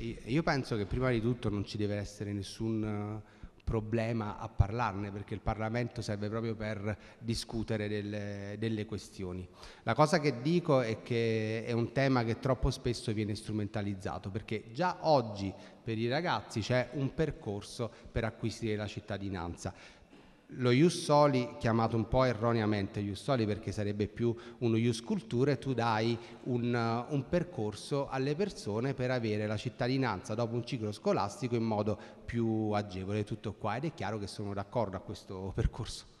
io penso che prima di tutto non ci deve essere nessun eh, problema a parlarne perché il Parlamento serve proprio per discutere delle, delle, questioni. La cosa che dico è che è un tema che troppo spesso viene strumentalizzato perché già oggi per i ragazzi c'è un percorso per acquisire la cittadinanza lo ius soli chiamato un po' erroneamente ius soli perché sarebbe più uno ius culture, tu dai un, uh, un, percorso alle persone per avere la cittadinanza dopo un ciclo scolastico in modo più agevole, tutto qua ed è chiaro che sono d'accordo a questo percorso.